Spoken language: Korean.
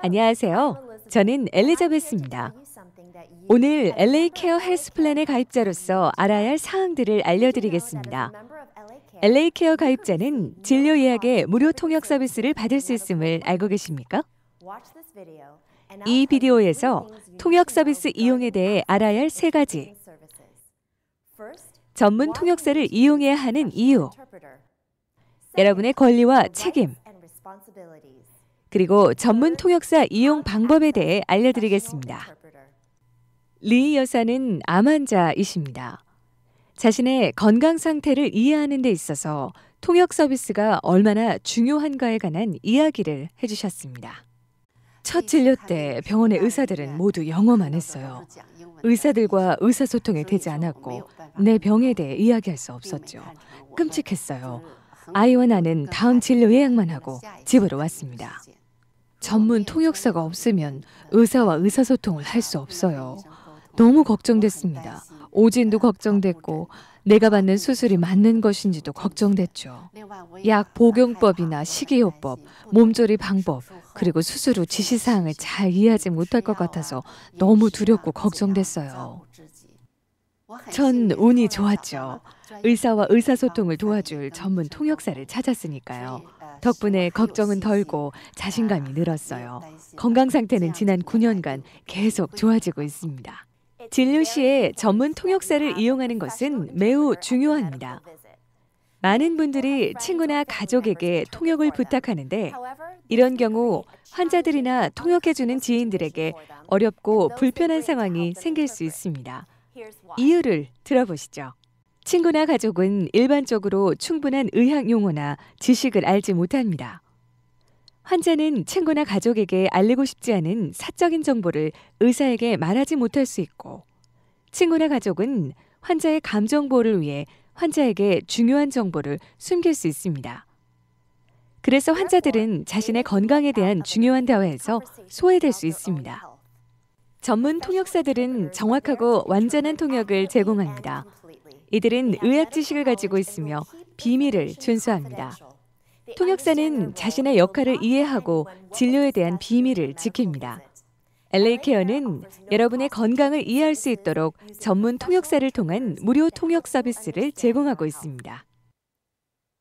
안녕하세요. 저는 엘리자베스입니다. 오늘 LA 케어 헬스 플랜의 가입자로서 알아야 할 사항들을 알려드리겠습니다. LA 케어 가입자는 진료 예약에 무료 통역 서비스를 받을 수 있음을 알고 계십니까? 이 비디오에서 통역 서비스 이용에 대해 알아야 할 세 가지. 전문 통역사를 이용해야 하는 이유. 여러분의 권리와 책임. 그리고 전문 통역사 이용 방법에 대해 알려드리겠습니다. 리 여사는 암 환자이십니다. 자신의 건강 상태를 이해하는 데 있어서 통역 서비스가 얼마나 중요한가에 관한 이야기를 해주셨습니다. 첫 진료 때 병원의 의사들은 모두 영어만 했어요. 의사들과 의사소통이 되지 않았고 내 병에 대해 이야기할 수 없었죠. 끔찍했어요. 아이와 나는 다음 진료 예약만 하고 집으로 왔습니다. 전문 통역사가 없으면 의사와 의사소통을 할 수 없어요. 너무 걱정됐습니다. 오진도 걱정됐고 내가 받는 수술이 맞는 것인지도 걱정됐죠. 약 복용법이나 식이요법, 몸조리 방법, 그리고 수술 후 지시사항을 잘 이해하지 못할 것 같아서 너무 두렵고 걱정됐어요. 전 운이 좋았죠. 의사와 의사소통을 도와줄 전문 통역사를 찾았으니까요. 덕분에 걱정은 덜고 자신감이 늘었어요. 건강 상태는 지난 9년간 계속 좋아지고 있습니다. 진료 시에 전문 통역사를 이용하는 것은 매우 중요합니다. 많은 분들이 친구나 가족에게 통역을 부탁하는데 이런 경우 환자들이나 통역해주는 지인들에게 어렵고 불편한 상황이 생길 수 있습니다. 이유를 들어보시죠. 친구나 가족은 일반적으로 충분한 의학 용어나 지식을 알지 못합니다. 환자는 친구나 가족에게 알리고 싶지 않은 사적인 정보를 의사에게 말하지 못할 수 있고, 친구나 가족은 환자의 감정 보호를 위해 환자에게 중요한 정보를 숨길 수 있습니다. 그래서 환자들은 자신의 건강에 대한 중요한 대화에서 소외될 수 있습니다. 전문 통역사들은 정확하고 완전한 통역을 제공합니다. 이들은 의학 지식을 가지고 있으며 비밀을 준수합니다. 통역사는 자신의 역할을 이해하고 진료에 대한 비밀을 지킵니다. LA 케어는 여러분의 건강을 이해할 수 있도록 전문 통역사를 통한 무료 통역 서비스를 제공하고 있습니다.